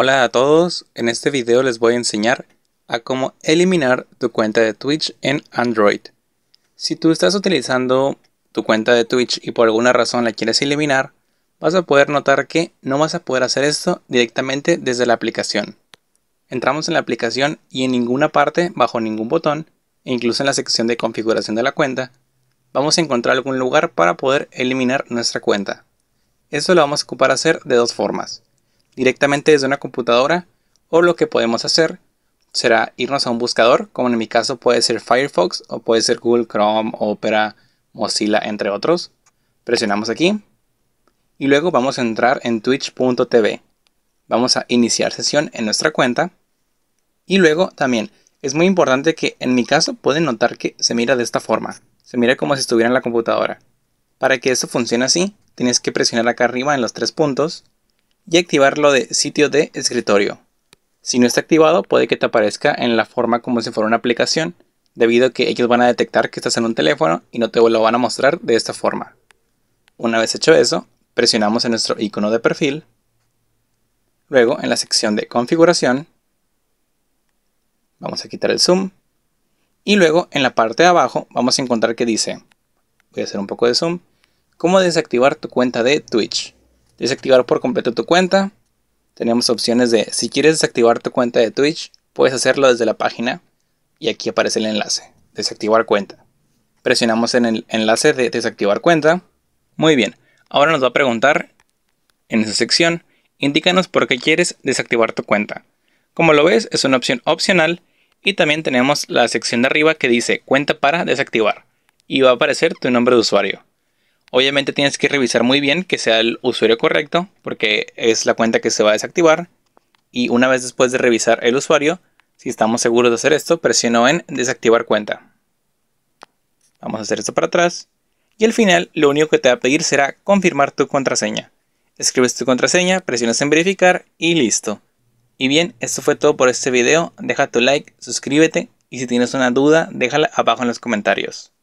Hola a todos, en este video les voy a enseñar a cómo eliminar tu cuenta de Twitch en Android. Si tú estás utilizando tu cuenta de Twitch y por alguna razón la quieres eliminar, vas a poder notar que no vas a poder hacer esto directamente desde la aplicación. Entramos en la aplicación y en ninguna parte, bajo ningún botón, e incluso en la sección de configuración de la cuenta, vamos a encontrar algún lugar para poder eliminar nuestra cuenta. Esto lo vamos a ocupar hacer de dos formas directamente desde una computadora o lo que podemos hacer será irnos a un buscador, como en mi caso puede ser Firefox o puede ser Google Chrome, Opera, Mozilla, entre otros. Presionamos aquí y luego vamos a entrar en twitch.tv. Vamos a iniciar sesión en nuestra cuenta y luego también es muy importante que en mi caso pueden notar que se mira de esta forma. Se mira como si estuviera en la computadora. Para que esto funcione así, tienes que presionar acá arriba en los tres puntos y activarlo de sitio de escritorio. Si no está activado puede que te aparezca en la forma como si fuera una aplicación, debido a que ellos van a detectar que estás en un teléfono y no te lo van a mostrar de esta forma. Una vez hecho eso, presionamos en nuestro icono de perfil, luego en la sección de configuración, vamos a quitar el zoom, y luego en la parte de abajo vamos a encontrar que dice, voy a hacer un poco de zoom, cómo desactivar tu cuenta de Twitch desactivar por completo tu cuenta. Tenemos opciones de si quieres desactivar tu cuenta de Twitch, puedes hacerlo desde la página y aquí aparece el enlace, desactivar cuenta. Presionamos en el enlace de desactivar cuenta. Muy bien, ahora nos va a preguntar en esa sección, indícanos por qué quieres desactivar tu cuenta. Como lo ves, es una opción opcional y también tenemos la sección de arriba que dice cuenta para desactivar y va a aparecer tu nombre de usuario. Obviamente tienes que revisar muy bien que sea el usuario correcto, porque es la cuenta que se va a desactivar. Y una vez después de revisar el usuario, si estamos seguros de hacer esto, presiono en desactivar cuenta. Vamos a hacer esto para atrás. Y al final, lo único que te va a pedir será confirmar tu contraseña. Escribes tu contraseña, presionas en verificar y listo. Y bien, esto fue todo por este video. Deja tu like, suscríbete y si tienes una duda, déjala abajo en los comentarios.